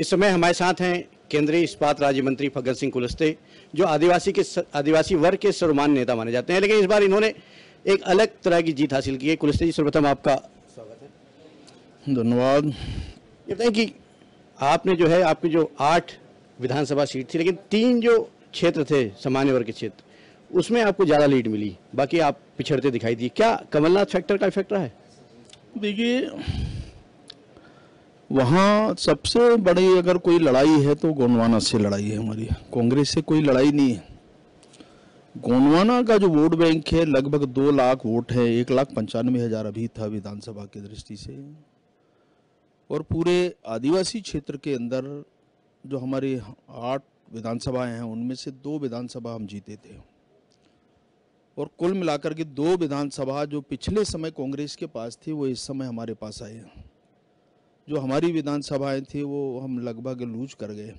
इस समय हमारे साथ हैं केंद्रीय इस्पात राज्य मंत्री फग्गन सिंह कुलस्ते जो आदिवासी के आदिवासी वर्ग के सर्वमान नेता माने जाते हैं लेकिन इस बार इन्होंने एक अलग तरह की जीत हासिल की है कुलस्ते जी सर्वप्रथम आपका स्वागत है धन्यवाद ये बताएं कि आपने जो है आपकी जो आठ विधानसभा सीट थी लेकिन तीन जो क्षेत्र थे सामान्य वर्ग के क्षेत्र उसमें आपको ज़्यादा लीड मिली बाकी आप पिछड़ते दिखाई दिए क्या कमलनाथ फैक्टर का इफेक्ट रहा है देखिए वहाँ सबसे बड़ी अगर कोई लड़ाई है तो गोंडवाना से लड़ाई है हमारी कांग्रेस से कोई लड़ाई नहीं है गोंडवाना का जो वोट बैंक है लगभग दो लाख वोट है एक लाख पंचानवे हज़ार अभी था विधानसभा की दृष्टि से और पूरे आदिवासी क्षेत्र के अंदर जो हमारे आठ विधानसभाएं हैं उनमें से दो विधानसभा हम जीते थे और कुल मिलाकर के दो विधानसभा जो पिछले समय कांग्रेस के पास थी वो इस समय हमारे पास आए हैं जो हमारी विधानसभाएं थी वो हम लगभग लूज कर गए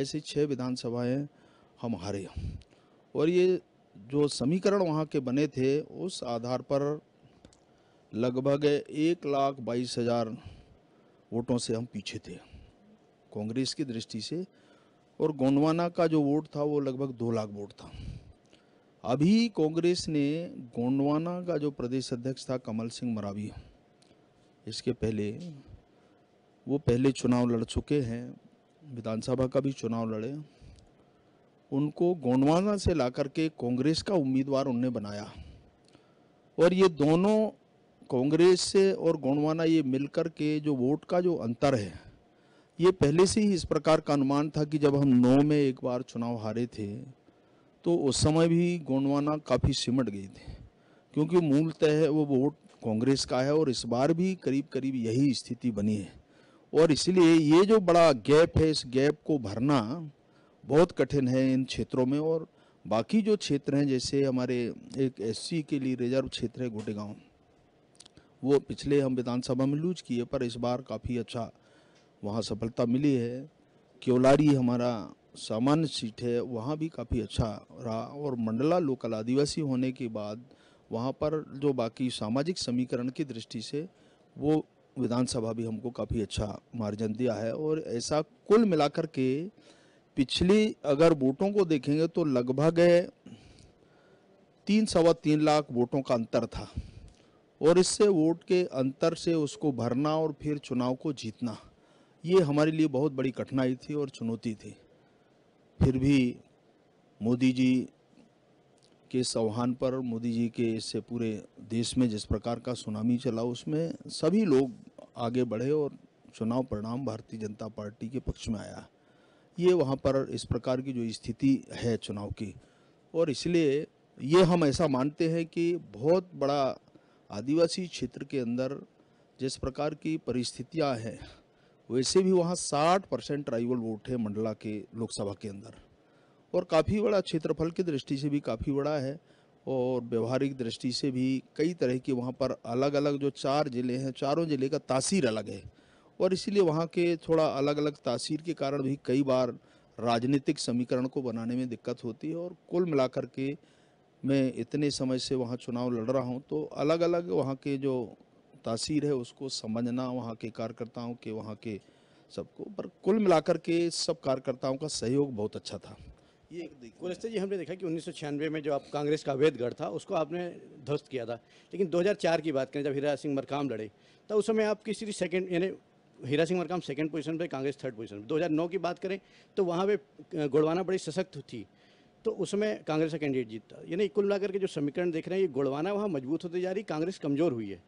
ऐसी छः विधानसभाएं हम हारे और ये जो समीकरण वहाँ के बने थे उस आधार पर लगभग एक लाख बाईस हज़ार वोटों से हम पीछे थे कांग्रेस की दृष्टि से और गोंडवाना का जो वोट था वो लगभग दो लाख वोट था अभी कांग्रेस ने गोंडवाना का जो प्रदेश अध्यक्ष था कमल सिंह मरावी इसके पहले वो पहले चुनाव लड़ चुके हैं विधानसभा का भी चुनाव लड़े उनको गोंडवाना से ला के कांग्रेस का उम्मीदवार उनने बनाया और ये दोनों कांग्रेस से और गोंडवाना ये मिलकर के जो वोट का जो अंतर है ये पहले से ही इस प्रकार का अनुमान था कि जब हम नौ में एक बार चुनाव हारे थे तो उस समय भी गोंडवाना काफ़ी सिमट गई थी क्योंकि मूलतः वो वोट कांग्रेस का है और इस बार भी करीब करीब यही स्थिति बनी है और इसलिए ये जो बड़ा गैप है इस गैप को भरना बहुत कठिन है इन क्षेत्रों में और बाकी जो क्षेत्र हैं जैसे हमारे एक एस के लिए रिजर्व क्षेत्र है घोटेगांव वो पिछले हम विधानसभा में लूज किए पर इस बार काफ़ी अच्छा वहाँ सफलता मिली है क्योलारी हमारा सामान्य सीट है वहाँ भी काफ़ी अच्छा रहा और मंडला लोकल आदिवासी होने के बाद वहाँ पर जो बाकी सामाजिक समीकरण की दृष्टि से वो विधानसभा भी हमको काफ़ी अच्छा मार्जिन दिया है और ऐसा कुल मिलाकर के पिछली अगर वोटों को देखेंगे तो लगभग तीन सवा तीन लाख वोटों का अंतर था और इससे वोट के अंतर से उसको भरना और फिर चुनाव को जीतना ये हमारे लिए बहुत बड़ी कठिनाई थी और चुनौती थी फिर भी मोदी जी के सौहान पर मोदी जी के इससे पूरे देश में जिस प्रकार का सुनामी चला उसमें सभी लोग आगे बढ़े और चुनाव परिणाम भारतीय जनता पार्टी के पक्ष में आया ये वहाँ पर इस प्रकार की जो स्थिति है चुनाव की और इसलिए ये हम ऐसा मानते हैं कि बहुत बड़ा आदिवासी क्षेत्र के अंदर जिस प्रकार की परिस्थितियाँ हैं वैसे भी वहाँ 60 परसेंट ट्राइबल वोट है मंडला के लोकसभा के अंदर और काफ़ी बड़ा क्षेत्रफल की दृष्टि से भी काफ़ी बड़ा है और व्यवहारिक दृष्टि से भी कई तरह की वहाँ पर अलग अलग जो चार ज़िले हैं चारों ज़िले का तासीर अलग है और इसीलिए वहाँ के थोड़ा अलग अलग तासीर के कारण भी कई बार राजनीतिक समीकरण को बनाने में दिक्कत होती है और कुल मिलाकर के मैं इतने समय से वहाँ चुनाव लड़ रहा हूँ तो अलग अलग वहाँ के जो तासीर है उसको समझना वहाँ के कार्यकर्ताओं के वहाँ के सबको पर कुल मिलाकर के सब कार्यकर्ताओं का सहयोग बहुत अच्छा था ये एक जी हमने देखा कि उन्नीस में जो आप कांग्रेस का अवैधगढ़ था उसको आपने ध्वस्त किया था लेकिन 2004 की बात करें जब हीरा सिंह मरकाम लड़े तो उस समय आप किसी सेकंड यानी हीरा सिंह मरकाम सेकंड पोजीशन पे कांग्रेस थर्ड पोजीशन पे 2009 की बात करें तो वहाँ पे गुड़वाना बड़ी सशक्त थी तो उसमें कांग्रेस का कैंडिडेट जीतता यानी कुल मिलाकर के जो समीकरण देख रहे हैं ये गुड़वाना वहाँ मजबूत होती जा रही कांग्रेस कमज़ोर हुई है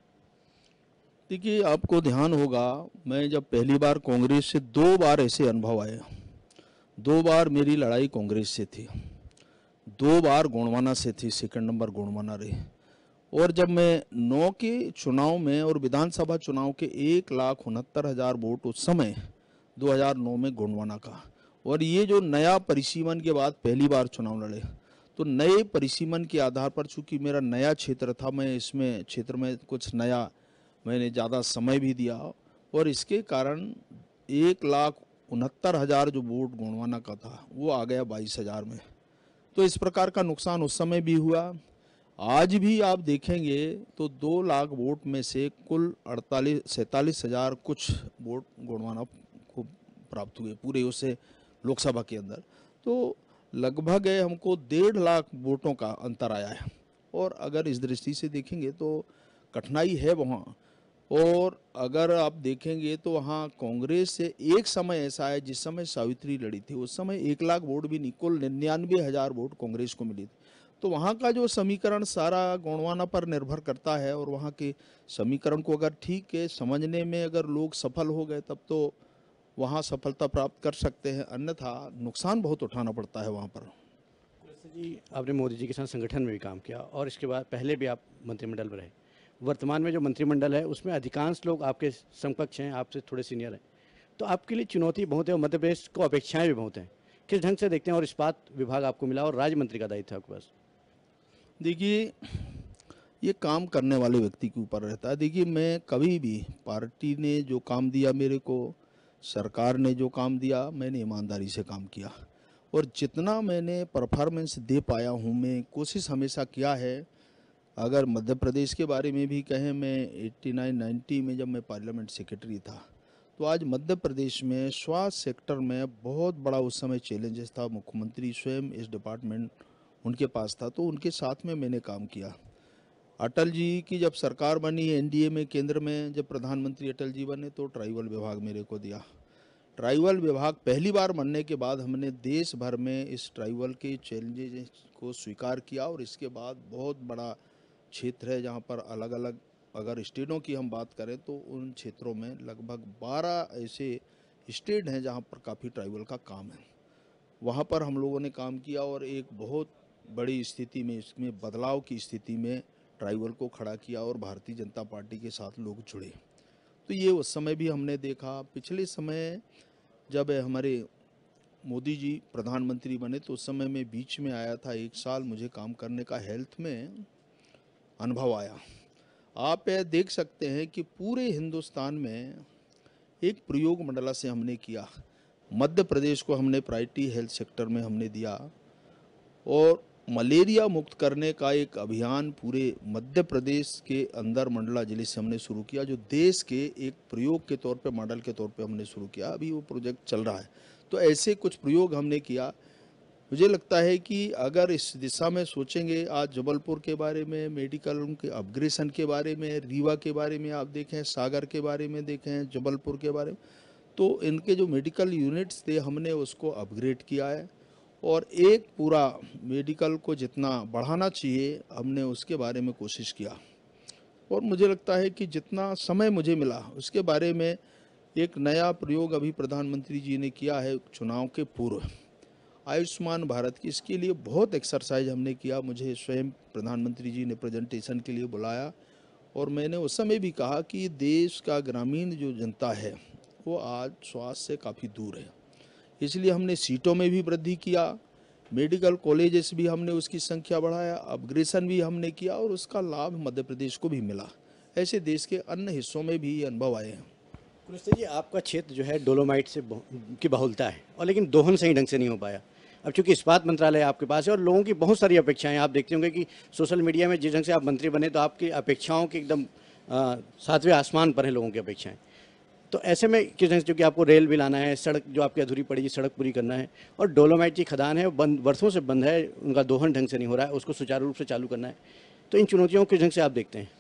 देखिए आपको ध्यान होगा मैं जब पहली बार कांग्रेस से दो बार ऐसे अनुभव आया दो बार मेरी लड़ाई कांग्रेस से थी दो बार गोंडवाना से थी सेकंड नंबर गोंडवाना रही और जब मैं नौ के चुनाव में और विधानसभा चुनाव के एक लाख उनहत्तर हज़ार वोट उस समय 2009 में गोंडवाना का और ये जो नया परिसीमन के बाद पहली बार चुनाव लड़े तो नए परिसीमन के आधार पर चूंकि मेरा नया क्षेत्र था मैं इसमें क्षेत्र में कुछ नया मैंने ज़्यादा समय भी दिया और इसके कारण एक लाख उनहत्तर हज़ार जो वोट गोंडवाना का था वो आ गया बाईस हज़ार में तो इस प्रकार का नुकसान उस समय भी हुआ आज भी आप देखेंगे तो दो लाख वोट में से कुल अड़तालीस सैंतालीस हज़ार कुछ वोट गोंडवाना को प्राप्त हुए पूरे उसे लोकसभा के अंदर तो लगभग हमको डेढ़ लाख वोटों का अंतर आया है और अगर इस दृष्टि से देखेंगे तो कठिनाई है वहाँ और अगर आप देखेंगे तो वहाँ कांग्रेस से एक समय ऐसा है जिस समय सावित्री लड़ी थी उस समय एक लाख वोट भी नहीं कुल निन्यानवे हज़ार वोट कांग्रेस को मिली थी तो वहाँ का जो समीकरण सारा गोंडवाना पर निर्भर करता है और वहाँ के समीकरण को अगर ठीक है समझने में अगर लोग सफल हो गए तब तो वहाँ सफलता प्राप्त कर सकते हैं अन्यथा नुकसान बहुत उठाना पड़ता है वहाँ पर जी आपने मोदी जी के साथ संगठन में भी काम किया और इसके बाद पहले भी आप मंत्रिमंडल में रहे वर्तमान में जो मंत्रिमंडल है उसमें अधिकांश लोग आपके समकक्ष हैं आपसे थोड़े सीनियर हैं तो आपके लिए चुनौती बहुत है और मध्य प्रदेश को अपेक्षाएं भी बहुत हैं किस ढंग से देखते हैं और इस्पात विभाग आपको मिला और राज्य मंत्री का दायित्व आपके पास देखिए ये काम करने वाले व्यक्ति के ऊपर रहता है देखिए मैं कभी भी पार्टी ने जो काम दिया मेरे को सरकार ने जो काम दिया मैंने ईमानदारी से काम किया और जितना मैंने परफॉर्मेंस दे पाया हूँ मैं कोशिश हमेशा किया है अगर मध्य प्रदेश के बारे में भी कहें मैं 89 90 में जब मैं पार्लियामेंट सेक्रेटरी था तो आज मध्य प्रदेश में स्वास्थ्य सेक्टर में बहुत बड़ा उस समय चैलेंजेस था मुख्यमंत्री स्वयं इस डिपार्टमेंट उनके पास था तो उनके साथ में मैंने काम किया अटल जी की जब सरकार बनी एनडीए में केंद्र में जब प्रधानमंत्री अटल जी बने तो ट्राइबल विभाग मेरे को दिया ट्राइबल विभाग पहली बार बनने के बाद हमने देश भर में इस ट्राइबल के चैलेंजेस को स्वीकार किया और इसके बाद बहुत बड़ा क्षेत्र है जहाँ पर अलग अलग अगर स्टेटों की हम बात करें तो उन क्षेत्रों में लगभग 12 ऐसे स्टेट हैं जहाँ पर काफ़ी ट्राइबल का काम है वहाँ पर हम लोगों ने काम किया और एक बहुत बड़ी स्थिति में इसमें बदलाव की स्थिति में ट्राइबल को खड़ा किया और भारतीय जनता पार्टी के साथ लोग जुड़े तो ये उस समय भी हमने देखा पिछले समय जब हमारे मोदी जी प्रधानमंत्री बने तो उस समय में बीच में आया था एक साल मुझे काम करने का हेल्थ में अनुभव आया आप यह देख सकते हैं कि पूरे हिंदुस्तान में एक प्रयोग मंडला से हमने किया मध्य प्रदेश को हमने प्रायरिटी हेल्थ सेक्टर में हमने दिया और मलेरिया मुक्त करने का एक अभियान पूरे मध्य प्रदेश के अंदर मंडला जिले से हमने शुरू किया जो देश के एक प्रयोग के तौर पे मॉडल के तौर पे हमने शुरू किया अभी वो प्रोजेक्ट चल रहा है तो ऐसे कुछ प्रयोग हमने किया मुझे लगता है कि अगर इस दिशा में सोचेंगे आज जबलपुर के बारे में मेडिकल के अपग्रेशन के बारे में रीवा के बारे में आप देखें सागर के बारे में देखें जबलपुर के बारे में तो इनके जो मेडिकल यूनिट्स थे हमने उसको अपग्रेड किया है और एक पूरा मेडिकल को जितना बढ़ाना चाहिए हमने उसके बारे में कोशिश किया और मुझे लगता है कि जितना समय मुझे मिला उसके बारे में एक नया प्रयोग अभी प्रधानमंत्री जी ने किया है चुनाव के पूर्व आयुष्मान भारत की इसके लिए बहुत एक्सरसाइज हमने किया मुझे स्वयं प्रधानमंत्री जी ने प्रेजेंटेशन के लिए बुलाया और मैंने उस समय भी कहा कि देश का ग्रामीण जो जनता है वो आज स्वास्थ्य से काफ़ी दूर है इसलिए हमने सीटों में भी वृद्धि किया मेडिकल कॉलेजेस भी हमने उसकी संख्या बढ़ाया अपग्रेशन भी हमने किया और उसका लाभ मध्य प्रदेश को भी मिला ऐसे देश के अन्य हिस्सों में भी ये अनुभव आए हैं पुलिस जी आपका क्षेत्र जो है डोलोमाइट से की बहुलता है और लेकिन दोहन सही ढंग से नहीं हो पाया अब चूंकि इस्पात मंत्रालय आपके पास है और लोगों की बहुत सारी अपेक्षाएं आप देखते होंगे कि सोशल मीडिया में जिस ढंग से आप मंत्री बने तो आपकी अपेक्षाओं के एकदम सातवें आसमान पर हैं लोगों की अपेक्षाएं तो ऐसे में किस ढंग से क्योंकि आपको रेल भी लाना है सड़क जो आपकी अधूरी पड़ी है सड़क पूरी करना है और डोलोमाइट की खदान है बंद वर्षों से बंद है उनका दोहन ढंग से नहीं हो रहा है उसको सुचारू रूप से चालू करना है तो इन चुनौतियों किस ढंग से आप देखते हैं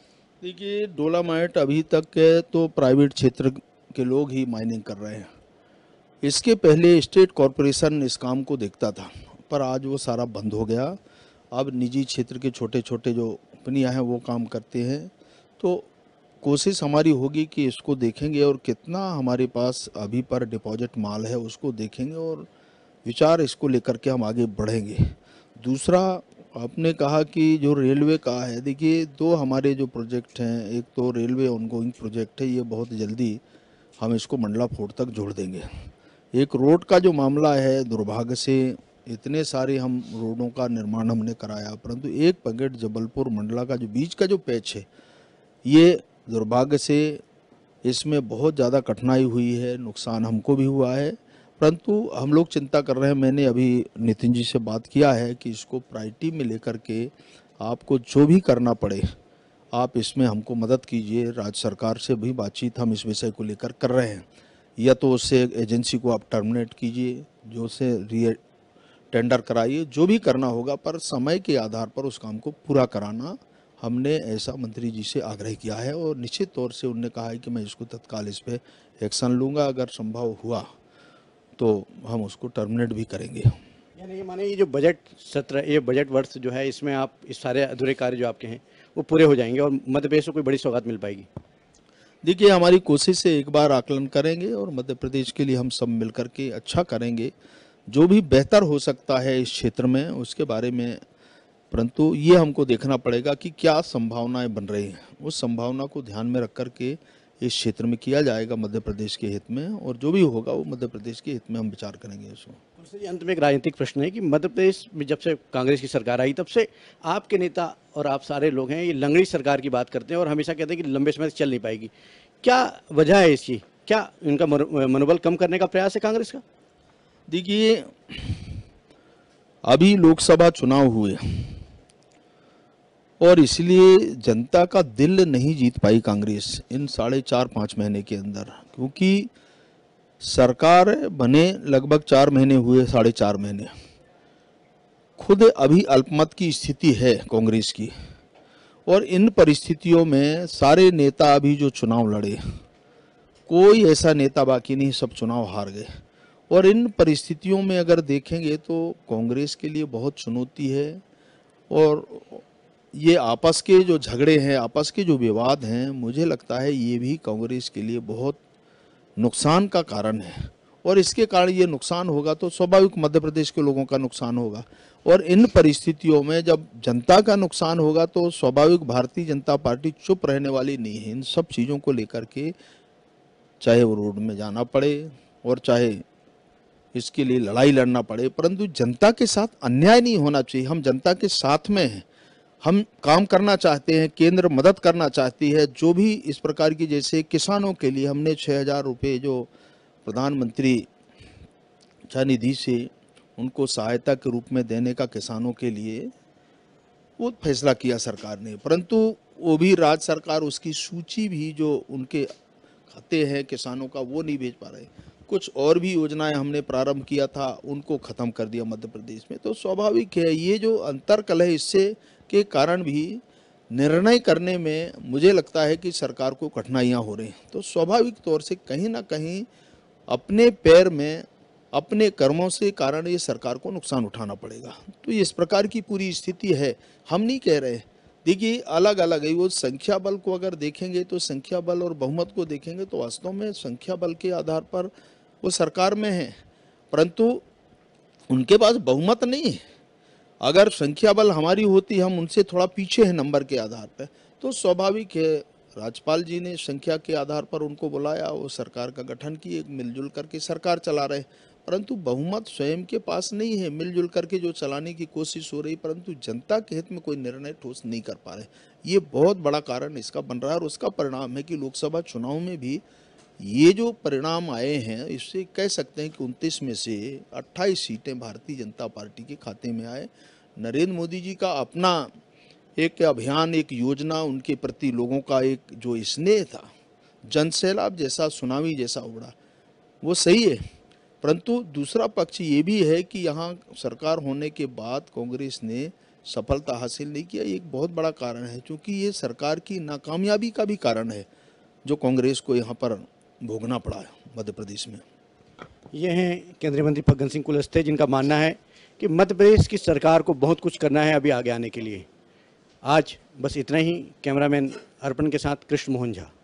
देखिए डोलामाइट अभी तक तो प्राइवेट क्षेत्र के लोग ही माइनिंग कर रहे हैं इसके पहले स्टेट कॉरपोरेशन इस काम को देखता था पर आज वो सारा बंद हो गया अब निजी क्षेत्र के छोटे छोटे जो कंपनियाँ हैं वो काम करते हैं तो कोशिश हमारी होगी कि इसको देखेंगे और कितना हमारे पास अभी पर डिपॉजिट माल है उसको देखेंगे और विचार इसको लेकर के हम आगे बढ़ेंगे दूसरा आपने कहा कि जो रेलवे का है देखिए दो हमारे जो प्रोजेक्ट हैं एक तो रेलवे ऑनगोइंग प्रोजेक्ट है ये बहुत जल्दी हम इसको मंडला फोर्ट तक जोड़ देंगे एक रोड का जो मामला है दुर्भाग्य से इतने सारे हम रोडों का निर्माण हमने कराया परंतु एक पगेट जबलपुर मंडला का जो बीच का जो पैच है ये दुर्भाग्य से इसमें बहुत ज़्यादा कठिनाई हुई है नुकसान हमको भी हुआ है परंतु हम लोग चिंता कर रहे हैं मैंने अभी नितिन जी से बात किया है कि इसको प्रायरिटी में लेकर के आपको जो भी करना पड़े आप इसमें हमको मदद कीजिए राज्य सरकार से भी बातचीत हम इस विषय को लेकर कर रहे हैं या तो उससे एजेंसी को आप टर्मिनेट कीजिए जो से रिय टेंडर कराइए जो भी करना होगा पर समय के आधार पर उस काम को पूरा कराना हमने ऐसा मंत्री जी से आग्रह किया है और निश्चित तौर से उनने कहा है कि मैं इसको तत्काल इस पर एक्शन लूँगा अगर संभव हुआ तो हम उसको टर्मिनेट भी करेंगे यानी ये माने ये जो बजट सत्र ये बजट वर्ष जो है इसमें आप इस सारे अधूरे कार्य जो आपके हैं वो पूरे हो जाएंगे और मध्य प्रदेश को कोई बड़ी सौगात मिल पाएगी देखिए हमारी कोशिश है एक बार आकलन करेंगे और मध्य प्रदेश के लिए हम सब मिल करके अच्छा करेंगे जो भी बेहतर हो सकता है इस क्षेत्र में उसके बारे में परंतु ये हमको देखना पड़ेगा कि क्या संभावनाएं बन रही हैं उस संभावना को ध्यान में रख करके इस क्षेत्र में किया जाएगा मध्य प्रदेश के हित में और जो भी होगा वो मध्य प्रदेश के हित में हम विचार करेंगे इसमें अंत में एक राजनीतिक प्रश्न है कि मध्य प्रदेश में जब से कांग्रेस की सरकार आई तब से आपके नेता और आप सारे लोग हैं ये लंगड़ी सरकार की बात करते हैं और हमेशा कहते हैं कि लंबे समय से चल नहीं पाएगी क्या वजह है इसकी क्या इनका मनोबल कम करने का प्रयास है कांग्रेस का देखिए अभी लोकसभा चुनाव हुए और इसलिए जनता का दिल नहीं जीत पाई कांग्रेस इन साढ़े चार महीने के अंदर क्योंकि सरकार बने लगभग चार महीने हुए साढ़े चार महीने खुद अभी अल्पमत की स्थिति है कांग्रेस की और इन परिस्थितियों में सारे नेता अभी जो चुनाव लड़े कोई ऐसा नेता बाकी नहीं सब चुनाव हार गए और इन परिस्थितियों में अगर देखेंगे तो कांग्रेस के लिए बहुत चुनौती है और ये आपस के जो झगड़े हैं आपस के जो विवाद हैं मुझे लगता है ये भी कांग्रेस के लिए बहुत नुकसान का कारण है और इसके कारण ये नुकसान होगा तो स्वाभाविक मध्य प्रदेश के लोगों का नुकसान होगा और इन परिस्थितियों में जब जनता का नुकसान होगा तो स्वाभाविक भारतीय जनता पार्टी चुप रहने वाली नहीं है इन सब चीज़ों को लेकर के चाहे वो रोड में जाना पड़े और चाहे इसके लिए लड़ाई लड़ना पड़े परंतु जनता के साथ अन्याय नहीं होना चाहिए हम जनता के साथ में हैं हम काम करना चाहते हैं केंद्र मदद करना चाहती है जो भी इस प्रकार की जैसे किसानों के लिए हमने छः हज़ार रुपये जो प्रधानमंत्री निधि से उनको सहायता के रूप में देने का किसानों के लिए वो फैसला किया सरकार ने परंतु वो भी राज्य सरकार उसकी सूची भी जो उनके खाते हैं किसानों का वो नहीं भेज पा रहे कुछ और भी योजनाएं हमने प्रारंभ किया था उनको ख़त्म कर दिया मध्य प्रदेश में तो स्वाभाविक है ये जो कल है इससे के कारण भी निर्णय करने में मुझे लगता है कि सरकार को कठिनाइयाँ हो रही हैं तो स्वाभाविक तौर से कहीं ना कहीं अपने पैर में अपने कर्मों से कारण ये सरकार को नुकसान उठाना पड़ेगा तो इस प्रकार की पूरी स्थिति है हम नहीं कह रहे देखिए अलग अलग है वो संख्या बल को अगर देखेंगे तो संख्या बल और बहुमत को देखेंगे तो वास्तव में संख्या बल के आधार पर वो सरकार में है परंतु उनके पास बहुमत नहीं है अगर संख्या बल हमारी होती हम उनसे थोड़ा पीछे हैं नंबर के आधार पर तो स्वाभाविक है राज्यपाल जी ने संख्या के आधार पर उनको बुलाया वो सरकार का गठन की एक मिलजुल करके सरकार चला रहे परंतु बहुमत स्वयं के पास नहीं है मिलजुल करके जो चलाने की कोशिश हो रही परंतु जनता के हित में कोई निर्णय ठोस नहीं कर पा रहे ये बहुत बड़ा कारण इसका बन रहा है और उसका परिणाम है कि लोकसभा चुनाव में भी ये जो परिणाम आए हैं इससे कह सकते हैं कि उनतीस में से 28 सीटें भारतीय जनता पार्टी के खाते में आए नरेंद्र मोदी जी का अपना एक अभियान एक योजना उनके प्रति लोगों का एक जो स्नेह था जन सैलाब जैसा सुनामी जैसा उबड़ा वो सही है परंतु दूसरा पक्ष ये भी है कि यहाँ सरकार होने के बाद कांग्रेस ने सफलता हासिल नहीं किया एक बहुत बड़ा कारण है क्योंकि ये सरकार की नाकामयाबी का भी कारण है जो कांग्रेस को यहाँ पर भोगना पड़ा मध्य प्रदेश में ये हैं केंद्रीय मंत्री फग्गन सिंह कुलस्ते जिनका मानना है कि मध्य प्रदेश की सरकार को बहुत कुछ करना है अभी आगे आने के लिए आज बस इतना ही कैमरामैन अर्पण के साथ कृष्ण मोहन झा